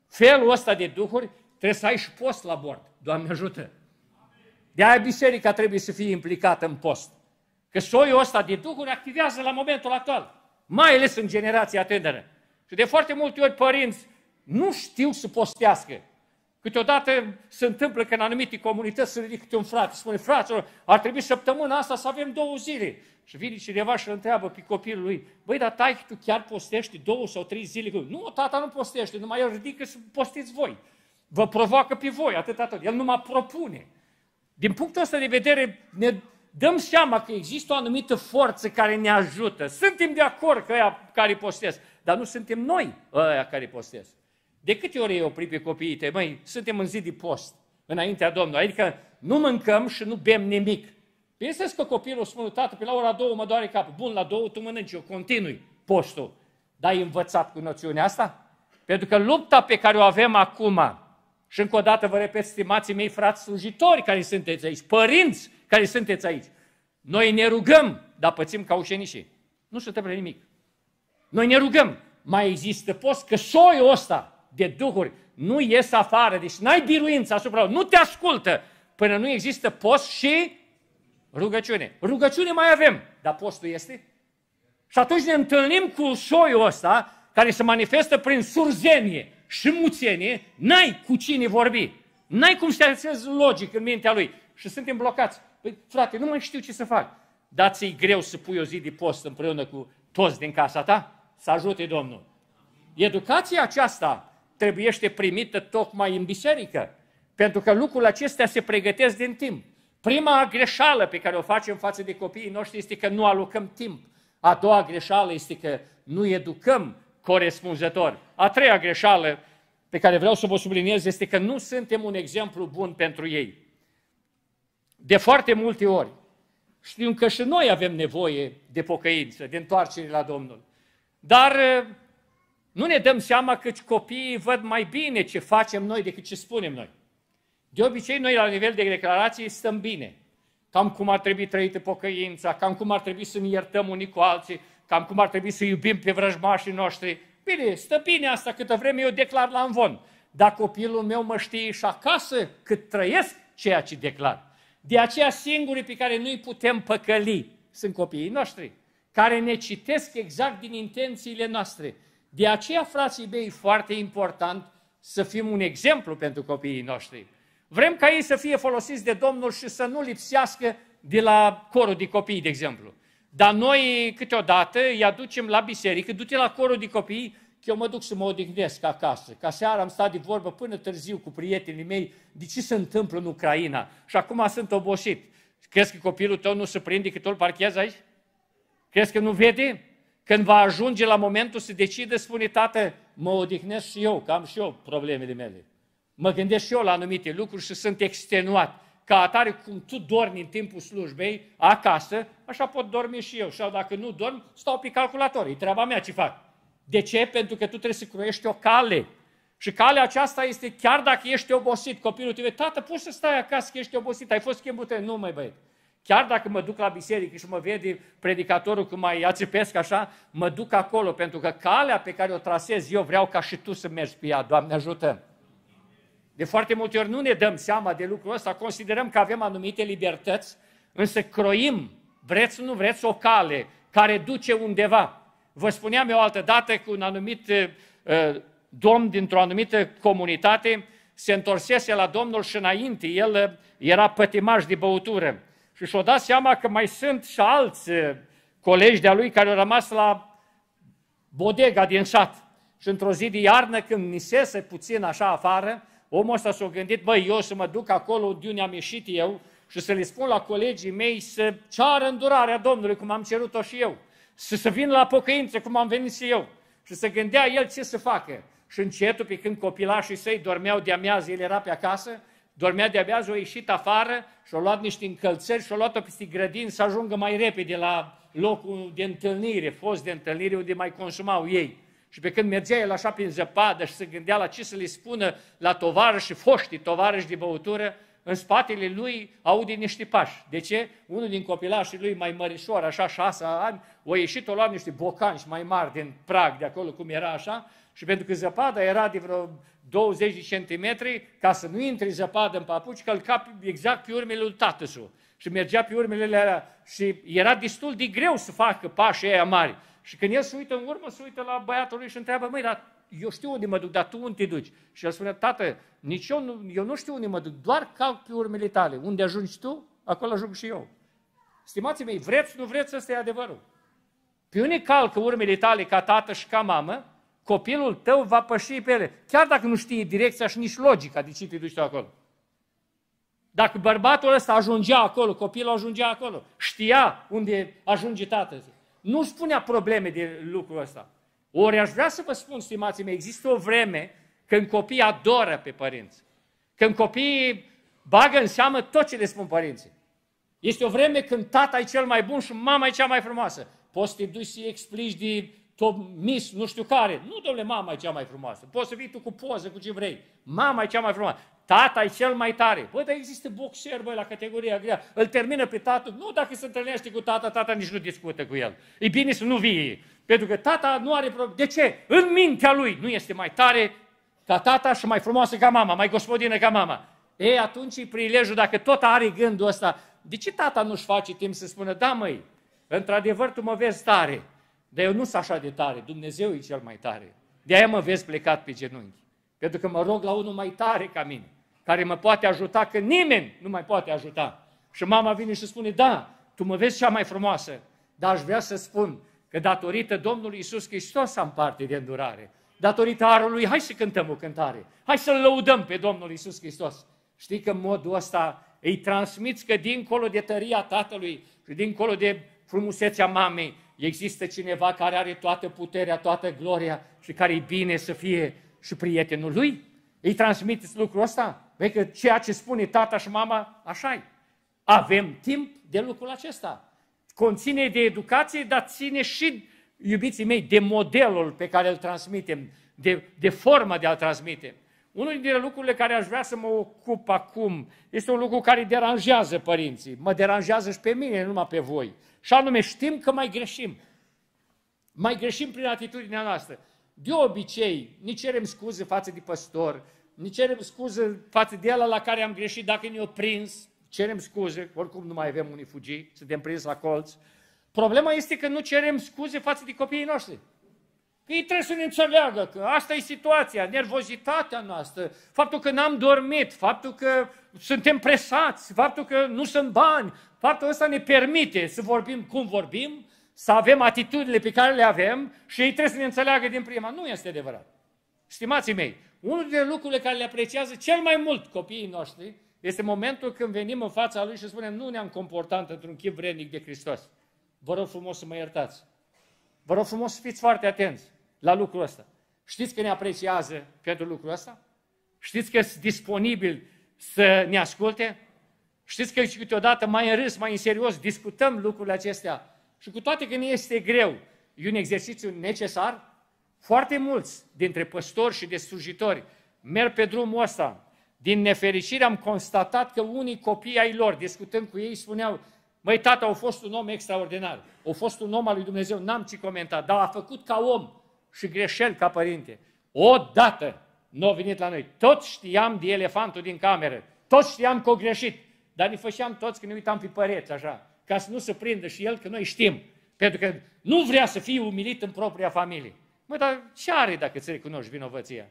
felul ăsta de duhuri, trebuie să ai și post la bord. Doamne ajută! De-aia biserica trebuie să fie implicată în post. Că soiul ăsta de duhuri activează la momentul actual, mai ales în generația tânără. Și de foarte multe ori părinți nu știu să postească. Câteodată se întâmplă că în anumite comunități se ridică un frate, spune, fraților, ar trebui săptămâna asta să avem două zile. Și vine cineva și îl întreabă pe copilul lui, băi, dar tai, tu chiar postești două sau trei zile? Nu, tata nu postește, numai el ridică să postiți voi. Vă provoacă pe voi, atât, atât. El numai propune. Din punctul ăsta de vedere, ne dăm seama că există o anumită forță care ne ajută. Suntem de acord că ea care postează dar nu suntem noi ăia care postez. De câte ori ai oprit pe copiii tăi, măi, suntem în zi de post, înaintea Domnului, adică nu mâncăm și nu bem nimic. Pensez că copilul spune, tată, pe la ora două mă doare capul. Bun, la două tu mănânci, eu continui postul. Dar ai învățat cu noțiunea asta? Pentru că lupta pe care o avem acum, și încă o dată vă repet, stimații mei frați slujitori care sunteți aici, părinți care sunteți aici, noi ne rugăm, dar pățim ca ușenișii. Nu se întâmplă nimic. Noi ne rugăm, mai există post, că soiul ăsta de duhuri nu ies afară, deci n-ai biruință asupra lui, nu te ascultă până nu există post și rugăciune. Rugăciune mai avem, dar postul este? Și atunci ne întâlnim cu soiul ăsta care se manifestă prin surzenie și muțenie, n-ai cu cine vorbi. N-ai cum să te logic în mintea lui. Și suntem blocați. Păi, frate, nu mai știu ce să fac. Dați-i greu să pui o zi de post împreună cu toți din casa ta? să ajute Domnul. Educația aceasta trebuiește primită tocmai în biserică, pentru că lucrurile acestea se pregătesc din timp. Prima greșeală pe care o facem față de copiii noștri este că nu alocăm timp. A doua greșeală este că nu educăm corespunzător. A treia greșeală pe care vreau să vă subliniez este că nu suntem un exemplu bun pentru ei. De foarte multe ori știm că și noi avem nevoie de pocăință, de întoarcere la Domnul. Dar nu ne dăm seama că copiii văd mai bine ce facem noi decât ce spunem noi. De obicei, noi la nivel de declarații stăm bine. Cam cum ar trebui trăită pocăința, cam cum ar trebui să ne iertăm unii cu alții, cam cum ar trebui să iubim pe vrăjmașii noștri. Bine, stă bine asta câtă vreme eu declar la învon. Dar copilul meu mă știe și acasă cât trăiesc ceea ce declar. De aceea singurii pe care nu-i putem păcăli sunt copiii noștri care ne citesc exact din intențiile noastre. De aceea, frații mei, foarte important să fim un exemplu pentru copiii noștri. Vrem ca ei să fie folosiți de Domnul și să nu lipsească de la corul de copii, de exemplu. Dar noi câteodată îi aducem la biserică, du-te la corul de copii, că eu mă duc să mă odihnesc acasă. Ca seara am stat de vorbă până târziu cu prietenii mei de ce se întâmplă în Ucraina. Și acum sunt obosit. Crezi că copilul tău nu se prinde că tu îl parchează aici? Crezi că nu vede? Când va ajunge la momentul să decide, spune, tată, mă odihnesc și eu, că am și eu problemele mele. Mă gândesc și eu la anumite lucruri și sunt extenuat. Ca atare, cum tu dormi în timpul slujbei, acasă, așa pot dormi și eu. Sau dacă nu dorm, stau pe calculator. E treaba mea ce fac. De ce? Pentru că tu trebuie să croiești o cale. Și calea aceasta este chiar dacă ești obosit, copilul tău, tată, poți să stai acasă că ești obosit, ai fost schimbat, nu mai băiet. Chiar dacă mă duc la biserică și mă vede predicatorul cum mai ațipesc așa, mă duc acolo, pentru că calea pe care o trasez eu vreau ca și tu să mergi pe ea, Doamne ajută! De foarte multe ori nu ne dăm seama de lucrul ăsta, considerăm că avem anumite libertăți, însă croim, vreți nu vreți, o cale care duce undeva. Vă spuneam eu altă dată că un anumit uh, domn dintr-o anumită comunitate se întorsese la Domnul și înainte el eh, era pătimaș de băutură și și-o dat seama că mai sunt și alți eh, colegi de-a lui care au rămas la bodega din sat. Și într-o zi de iarnă, când nisese puțin așa afară, omul ăsta s-a gândit, băi, eu să mă duc acolo de unde am ieșit eu și să le spun la colegii mei să ceară îndurarea Domnului, cum am cerut-o și eu. Să, se vin la pocăință, cum am venit și eu. Și să gândea el ce să facă. Și încetul, pe când copilașii săi dormeau de-amiază, el era pe acasă, Dormea de-abia, o ieșit afară și a luat niște încălțări și a luat-o peste grădin să ajungă mai repede la locul de întâlnire, fost de întâlnire unde mai consumau ei. Și pe când mergea el așa prin zăpadă și se gândea la ce să le spună la și foștii tovarăși de băutură, în spatele lui aude niște pași. De ce? Unul din copilașii lui mai mărișor, așa șase ani, o ieșit, o luat niște bocanci mai mari din prag de acolo, cum era așa, și pentru că zăpada era de vreo 20 cm centimetri, ca să nu intri zăpadă în papuci, călca exact pe urmele lui tatăsu. Și mergea pe urmele alea și era destul de greu să facă pașii aia mari. Și când el se uită în urmă, se uită la băiatul lui și întreabă, măi, dar eu știu unde mă duc, dar tu unde te duci? Și el spune, tată, nici eu nu, eu nu știu unde mă duc, doar calc pe urmele tale. Unde ajungi tu, acolo ajung și eu. Stimați mei, vreți, nu vreți, ăsta e adevărul. Pe unii calcă urmele tale ca tată și ca mamă, copilul tău va păși pe ele. Chiar dacă nu știe direcția și nici logica de ce te duci acolo. Dacă bărbatul ăsta ajungea acolo, copilul ajungea acolo, știa unde ajunge tatăl. Nu spunea probleme de lucrul ăsta. Ori aș vrea să vă spun, stimații mei, există o vreme când copiii adoră pe părinți. Când copiii bagă în seamă tot ce le spun părinții. Este o vreme când tata e cel mai bun și mama e cea mai frumoasă. Poți să te duci să explici de top mis, nu știu care. Nu, domnule, mama e cea mai frumoasă. Poți să vii tu cu poză, cu ce vrei. Mama e cea mai frumoasă. Tata e cel mai tare. Bă, dar există boxer, băi, la categoria grea. Îl termină pe tatăl. Nu, dacă se întâlnește cu tata, tata nici nu discută cu el. E bine să nu vii. Pentru că tata nu are probleme. De ce? În mintea lui nu este mai tare ca tata și mai frumoasă ca mama, mai gospodină ca mama. Ei, atunci e prilejul, dacă tot are gândul ăsta, de ce tata nu-și face timp să spună, da măi, într-adevăr tu mă vezi tare, dar eu nu sunt așa de tare, Dumnezeu e cel mai tare. De-aia mă vezi plecat pe genunchi. Pentru că mă rog la unul mai tare ca mine, care mă poate ajuta, că nimeni nu mai poate ajuta. Și mama vine și spune, da, tu mă vezi cea mai frumoasă, dar aș vrea să spun că datorită Domnului Isus Hristos am parte de îndurare. Datorită arului, hai să cântăm o cântare, hai să-L lăudăm pe Domnul Isus Hristos. Știi că în modul ăsta îi transmiți că dincolo de tăria tatălui și dincolo de frumusețea mamei, există cineva care are toată puterea, toată gloria și care e bine să fie și prietenul lui? Îi transmiteți lucrul ăsta? Vei că ceea ce spune tata și mama, așa -i. Avem timp de lucrul acesta. Conține de educație, dar ține și, iubiții mei, de modelul pe care îl transmitem, de, de forma de a-l transmite. Unul dintre lucrurile care aș vrea să mă ocup acum este un lucru care deranjează părinții. Mă deranjează și pe mine, nu numai pe voi. Și anume știm că mai greșim. Mai greșim prin atitudinea noastră. De obicei, nici cerem scuze față de păstor, nici cerem scuze față de el la care am greșit, dacă ne-o prins, cerem scuze, oricum nu mai avem unii fugi, suntem prins la colț. Problema este că nu cerem scuze față de copiii noștri. Că ei trebuie să ne înțeleagă că asta e situația, nervozitatea noastră, faptul că n-am dormit, faptul că suntem presați, faptul că nu sunt bani, Faptul ăsta ne permite să vorbim cum vorbim, să avem atitudinile pe care le avem și ei trebuie să ne înțeleagă din prima. Nu este adevărat. Stimații mei, unul dintre lucrurile care le apreciază cel mai mult copiii noștri este momentul când venim în fața lui și spunem nu ne-am comportat într-un chip vrednic de Hristos. Vă rog frumos să mă iertați. Vă rog frumos să fiți foarte atenți la lucrul ăsta. Știți că ne apreciază pentru lucrul ăsta? Știți că sunt disponibil să ne asculte? Știți că și câteodată mai în râs, mai în serios discutăm lucrurile acestea și cu toate că nu este greu, e un exercițiu necesar, foarte mulți dintre păstori și de slujitori merg pe drumul ăsta. Din nefericire am constatat că unii copii ai lor, discutând cu ei, spuneau, măi, tata, a fost un om extraordinar, a fost un om al lui Dumnezeu, n-am ce comenta, dar a făcut ca om și greșel ca părinte. Odată nu a venit la noi. Tot știam de elefantul din cameră, tot știam că a greșit, dar ne făceam toți când ne uitam pe păreți, așa, ca să nu se prindă și el, că noi știm. Pentru că nu vrea să fie umilit în propria familie. Mă, dar ce are dacă îți recunoști vinovăția?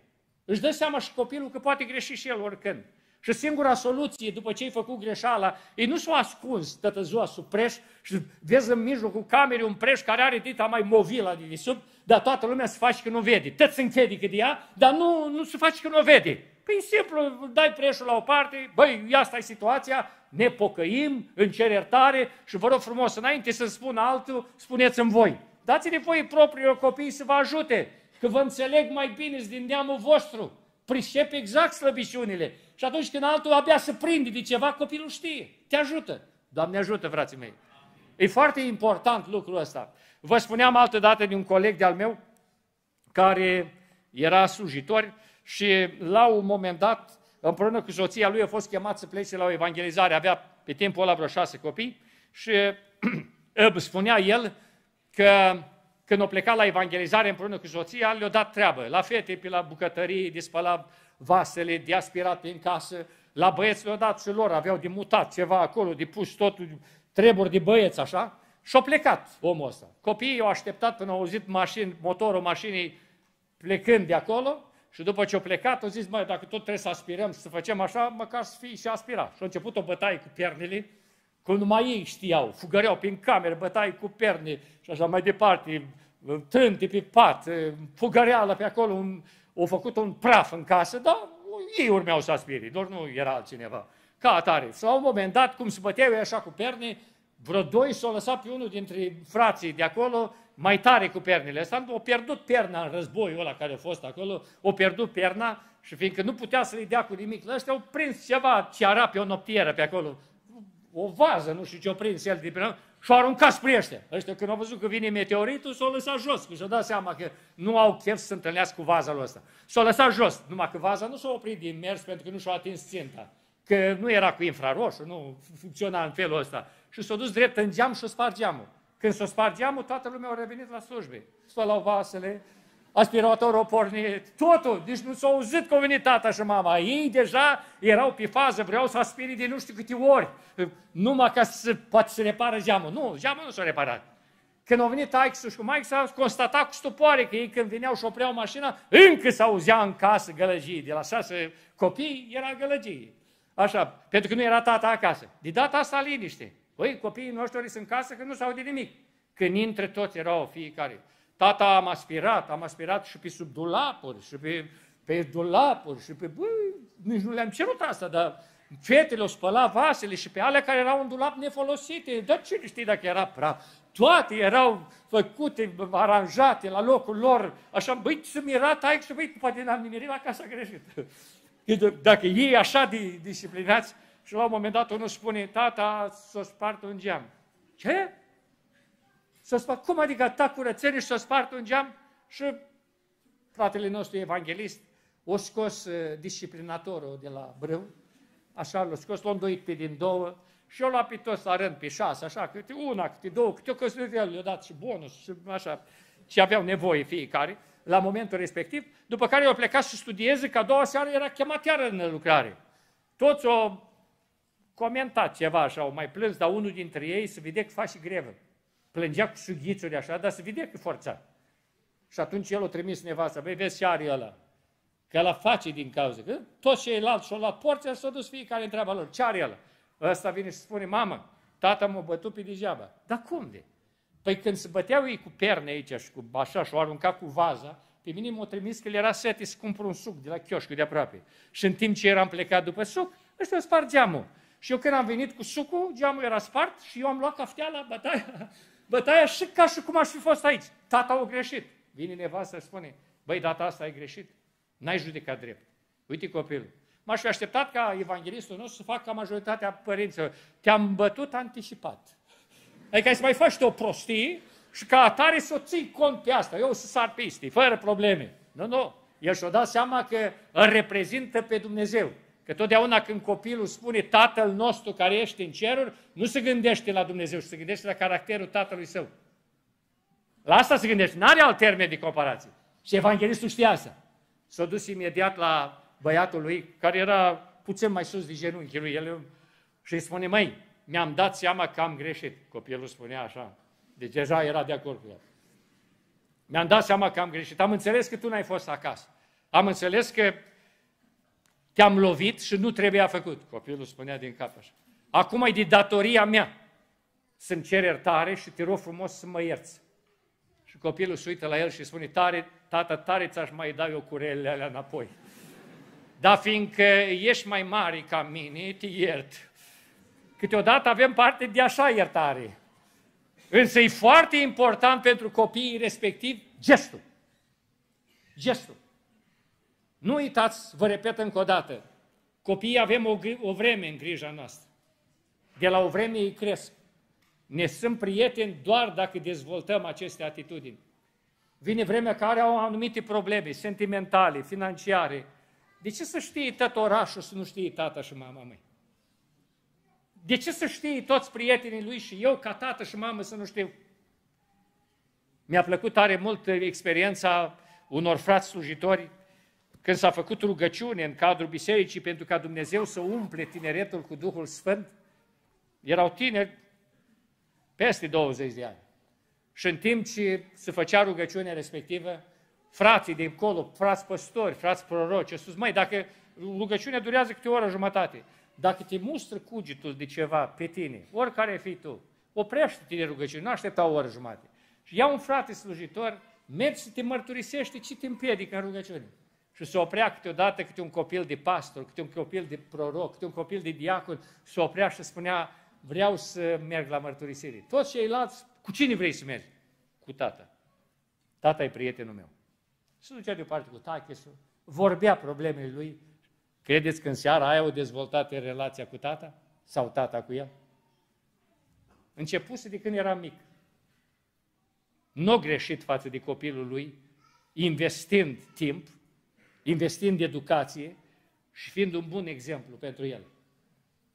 Își dă seama și copilul că poate greși și el oricând. Și singura soluție după ce ai făcut greșeala, ei nu s o ascuns tătă ziua sub preș și vezi în mijlocul camerei un preș care are dita mai movila de sub, dar toată lumea se face că nu vede. Tăți se că de ea, dar nu, nu se face că nu o vede. Păi simplu, dai preșul la o parte, băi, asta e situația, ne pocăim, în cer iertare și vă rog frumos, înainte să spun altul, spuneți-mi voi. Dați-ne voi propriilor copii să vă ajute, că vă înțeleg mai bine din neamul vostru. Pricep exact slăbiciunile. Și atunci când altul abia se prinde de ceva, copilul știe, te ajută. Doamne ajută, frații mei. E foarte important lucrul ăsta. Vă spuneam altă dată de un coleg de-al meu care era slujitor și la un moment dat, împreună cu soția lui, a fost chemat să plece la o evangelizare. Avea pe timpul ăla vreo șase copii și spunea el că când o pleca la evangelizare împreună cu soția, le-a dat treabă. La fete, pe la bucătării, de spăla vasele, de aspirat în casă, la băieți le-a dat și lor, aveau de mutat ceva acolo, de pus totul, treburi de băieți, așa. Și-a plecat omul ăsta. Copiii au așteptat până au auzit mașini, motorul mașinii plecând de acolo și după ce a plecat, a zis, mai dacă tot trebuie să aspirăm și să facem așa, măcar să fie și aspirat. Și a început o bătaie cu pernile, că numai ei știau, fugăreau prin camere, bătaie cu perne și așa mai departe, trânti pe pat, fugăreală pe acolo, un, au făcut un praf în casă, dar ei urmeau să aspire, doar nu era altcineva. Ca atare. Și la un moment dat, cum se băteau ei așa cu perne, vreo doi s-au lăsat pe unul dintre frații de acolo mai tare cu pernile astea, o pierdut perna în războiul ăla care a fost acolo, o pierdut perna și fiindcă nu putea să le dea cu nimic la ăștia, au prins ceva ce era pe o noptieră pe acolo, o vază, nu știu ce-o prins el de pe și au aruncat spre ăștia. Ăștia când au văzut că vine meteoritul, s-au lăsat jos, că și-au dat seama că nu au chef să se întâlnească cu vaza lui ăsta. S-au lăsat jos, numai că vaza nu s-a oprit din mers pentru că nu și-a atins ținta. Că nu era cu infraroșu, nu funcționa în felul ăsta. Și s-a dus drept în geam și-a spart geamul. Când s-o spart geamul, toată lumea a revenit la slujbe. S-au vasele, aspiratorul a pornit, totul, deci nu s-au auzit că a venit tata și mama. Ei deja erau pe fază, vreau să aspiri de nu știu câte ori, numai ca să poate să repară geamul. Nu, geamul nu s-a reparat. Când au venit taixul și cu maic s-a constatat cu stupoare că ei când veneau și opreau mașina, încă s-auzea în casă gălăgie. De la șase copii era gălăgie. Așa, pentru că nu era tata acasă. De data asta liniște. Păi, copiii noștri sunt în casă că nu s-au de nimic. Când intre toți erau fiecare. Tata am aspirat, am aspirat și pe sub dulapuri, și pe, pe dulapuri, și pe... Bă, nici nu le-am cerut asta, dar fetele au spălat vasele și pe alea care erau în dulap nefolosite. Dar cine știe dacă era praf? Toate erau făcute, aranjate la locul lor. Așa, băi, să mira taic și băi, poate n-am nimerit la casa greșită. Deci, dacă ei așa de disciplinați, și la un moment dat unul spune, tata, să o spart un geam. Ce? Să spart, cum adică ta curățenie și să spart un geam? Și fratele nostru evanghelist o scos uh, disciplinatorul de la brâu, așa l-a scos, l-a îndoit pe din două și o l-a pe toți la rând, pe șase, așa, câte una, câte două, câte o căsătorie, le-a dat și bonus și așa, ce aveau nevoie fiecare la momentul respectiv, după care eu plecat să studieze, Ca a doua seară era chemat iară în lucrare. Toți o comentat ceva așa, au mai plâns, dar unul dintre ei se vede că face grevă. Plângea cu sughițuri așa, dar se vede că forța. Și atunci el o trimis nevasta, băi, vezi ce are ăla. Că ăla face din cauza. Că toți ceilalți și-au luat porția și s-au dus fiecare întreabă lor. Ce are ăla? Ăsta vine și spune, mamă, tata m-a bătut pe degeaba. Dar cum de? Păi când se băteau ei cu perne aici și cu așa și-o arunca cu vaza, pe mine m-au trimis că le era sete să cumpăr un suc de la chioșcul de aproape. Și în timp ce eram plecat după suc, ăștia o spargeamul. Și eu când am venit cu sucul, geamul era spart și eu am luat la bătaia, bătaia și ca și cum aș fi fost aici. Tata a greșit. Vine nevastă, spune, băi, data asta ai greșit. N-ai judecat drept. Uite copilul. M-aș fi așteptat ca evanghelistul nostru să facă ca majoritatea părinților. Te-am bătut anticipat. Adică să mai faci o prostie și ca atare să o ții cont pe asta. Eu sunt sarpistii, fără probleme. Nu, nu. El și-o dat seama că îl reprezintă pe Dumnezeu. Că totdeauna când copilul spune Tatăl nostru care ești în ceruri, nu se gândește la Dumnezeu, și se gândește la caracterul Tatălui Său. La asta se gândește, n-are alt termen de comparație. Și evanghelistul știa asta. S-a dus imediat la băiatul lui, care era puțin mai sus de genunchi lui, el și îi spune, măi, mi-am dat seama că am greșit. Copilul spunea așa, deci deja era de acord cu el. Mi-am dat seama că am greșit. Am înțeles că tu n-ai fost acasă. Am înțeles că te-am lovit și nu trebuia făcut. Copilul spunea din cap așa. Acum e de datoria mea să-mi cer iertare și te rog frumos să mă ierți. Și copilul se uită la el și spune, tare, tată, tare ți-aș mai da eu curelele alea înapoi. Dar fiindcă ești mai mare ca mine, te iert. Câteodată avem parte de așa iertare. Însă e foarte important pentru copiii respectiv gestul. Gestul. Nu uitați, vă repet încă o dată, copiii avem o, o vreme în grija noastră. De la o vreme ei cresc. Ne sunt prieteni doar dacă dezvoltăm aceste atitudini. Vine vremea care au anumite probleme sentimentale, financiare. De ce să știe tot orașul să nu știe tata și mama mea? De ce să știe toți prietenii lui și eu ca tată și mamă să nu știu? Mi-a plăcut tare mult experiența unor frați slujitori când s-a făcut rugăciune în cadrul bisericii pentru ca Dumnezeu să umple tineretul cu Duhul Sfânt, erau tineri peste 20 de ani. Și în timp ce se făcea rugăciunea respectivă, frații de acolo, frați păstori, frați proroci, au spus, mai dacă rugăciunea durează câte o oră jumătate, dacă te mustră cugetul de ceva pe tine, oricare ai fi tu, oprește-te de rugăciune, nu aștepta o oră jumătate. Și ia un frate slujitor, mergi să te mărturisește ce te împiedică în rugăciune și se oprea câteodată câte un copil de pastor, câte un copil de proroc, câte un copil de diacon, se oprea și spunea, vreau să merg la mărturisire. Toți ceilalți, cu cine vrei să mergi? Cu tata. Tata e prietenul meu. Se ducea deoparte cu tachesul, vorbea problemele lui. Credeți că în seara aia o dezvoltat relația cu tata? Sau tata cu el? Începuse de când era mic. Nu greșit față de copilul lui, investind timp, investind educație și fiind un bun exemplu pentru el.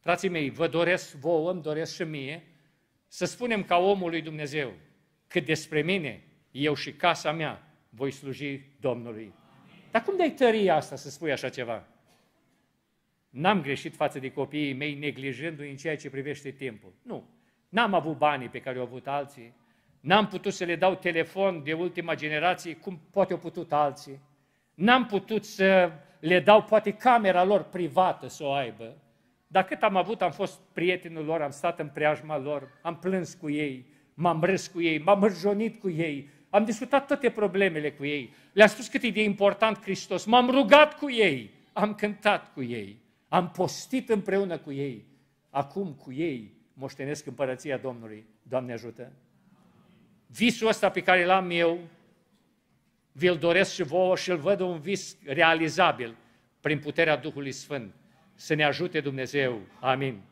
Frații mei, vă doresc vouă, îmi doresc și mie, să spunem ca omul lui Dumnezeu, că despre mine, eu și casa mea voi sluji Domnului. Dar cum dai tăria asta să spui așa ceva? N-am greșit față de copiii mei neglijându-i în ceea ce privește timpul. Nu. N-am avut banii pe care au avut alții, n-am putut să le dau telefon de ultima generație cum poate au putut alții. N-am putut să le dau poate camera lor privată să o aibă, dar cât am avut, am fost prietenul lor, am stat în preajma lor, am plâns cu ei, m-am râs cu ei, m-am mărjonit cu ei, am discutat toate problemele cu ei, le-am spus cât e de important Hristos, m-am rugat cu ei, am cântat cu ei, am postit împreună cu ei, acum cu ei moștenesc împărăția Domnului. Doamne ajută! Visul ăsta pe care l-am eu, vi-l doresc și vouă și îl văd un vis realizabil prin puterea Duhului Sfânt. Să ne ajute Dumnezeu. Amin.